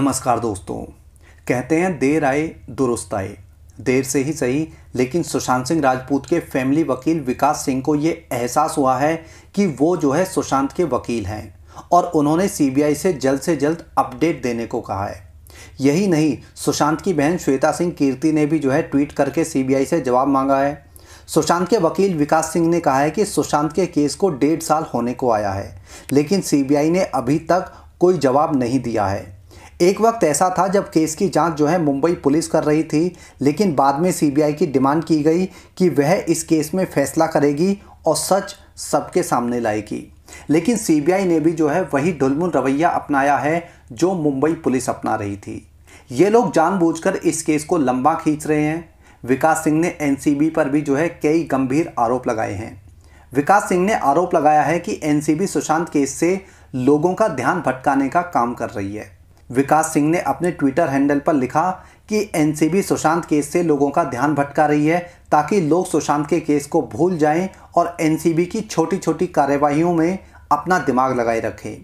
नमस्कार दोस्तों कहते हैं देर आए दुरुस्त आए देर से ही सही लेकिन सुशांत सिंह राजपूत के फैमिली वकील विकास सिंह को ये एहसास हुआ है कि वो जो है सुशांत के वकील हैं और उन्होंने सीबीआई से जल्द से जल्द अपडेट देने को कहा है यही नहीं सुशांत की बहन श्वेता सिंह कीर्ति ने भी जो है ट्वीट करके सीबीआई से जवाब मांगा है सुशांत के वकील विकास सिंह ने कहा है कि सुशांत के केस को डेढ़ साल होने को आया है लेकिन सीबीआई ने अभी तक कोई जवाब नहीं दिया है एक वक्त ऐसा था जब केस की जांच जो है मुंबई पुलिस कर रही थी लेकिन बाद में सीबीआई की डिमांड की गई कि वह इस केस में फैसला करेगी और सच सबके सामने लाएगी लेकिन सीबीआई ने भी जो है वही ढुलमुल रवैया अपनाया है जो मुंबई पुलिस अपना रही थी ये लोग जानबूझकर इस केस को लंबा खींच रहे हैं विकास सिंह ने एनसीबी पर भी जो है कई गंभीर आरोप लगाए हैं विकास सिंह ने आरोप लगाया है कि एनसीबी सुशांत केस से लोगों का ध्यान भटकाने का काम कर रही है विकास सिंह ने अपने ट्विटर हैंडल पर लिखा कि एनसीबी सुशांत केस से लोगों का ध्यान भटका रही है ताकि लोग सुशांत के केस को भूल जाएं और एनसीबी की छोटी छोटी कार्यवाहियों में अपना दिमाग लगाए रखें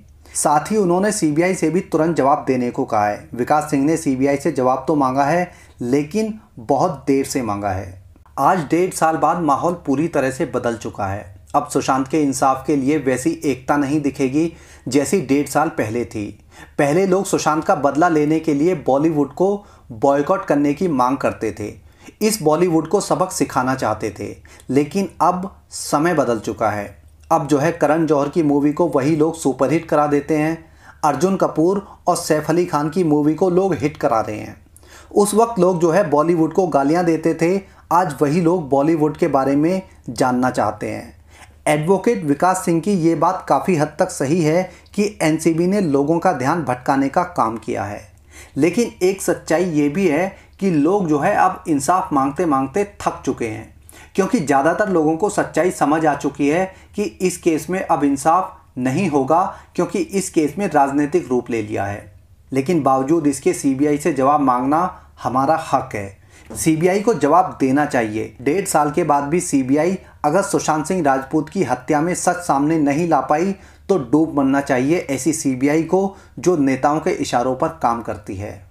साथ ही उन्होंने सीबीआई से भी तुरंत जवाब देने को कहा है विकास सिंह ने सीबीआई से जवाब तो मांगा है लेकिन बहुत देर से मांगा है आज डेढ़ साल बाद माहौल पूरी तरह से बदल चुका है अब सुशांत के इंसाफ के लिए वैसी एकता नहीं दिखेगी जैसी डेढ़ साल पहले थी पहले लोग सुशांत का बदला लेने के लिए बॉलीवुड को बॉयकॉट करने की मांग करते थे इस बॉलीवुड को सबक सिखाना चाहते थे लेकिन अब समय बदल चुका है अब जो है करण जौहर की मूवी को वही लोग सुपरहिट करा देते हैं अर्जुन कपूर और सैफ अली खान की मूवी को लोग हिट करा रहे हैं उस वक्त लोग जो है बॉलीवुड को गालियां देते थे आज वही लोग बॉलीवुड के बारे में जानना चाहते हैं एडवोकेट विकास सिंह की ये बात काफ़ी हद तक सही है कि एनसीबी ने लोगों का ध्यान भटकाने का काम किया है लेकिन एक सच्चाई ये भी है कि लोग जो है अब इंसाफ मांगते मांगते थक चुके हैं क्योंकि ज़्यादातर लोगों को सच्चाई समझ आ चुकी है कि इस केस में अब इंसाफ नहीं होगा क्योंकि इस केस में राजनीतिक रूप ले लिया है लेकिन बावजूद इसके सीबीआई से जवाब मांगना हमारा हक है सीबीआई को जवाब देना चाहिए डेढ़ साल के बाद भी सीबीआई अगर सुशांत सिंह राजपूत की हत्या में सच सामने नहीं ला पाई तो डूब बनना चाहिए ऐसी सीबीआई को जो नेताओं के इशारों पर काम करती है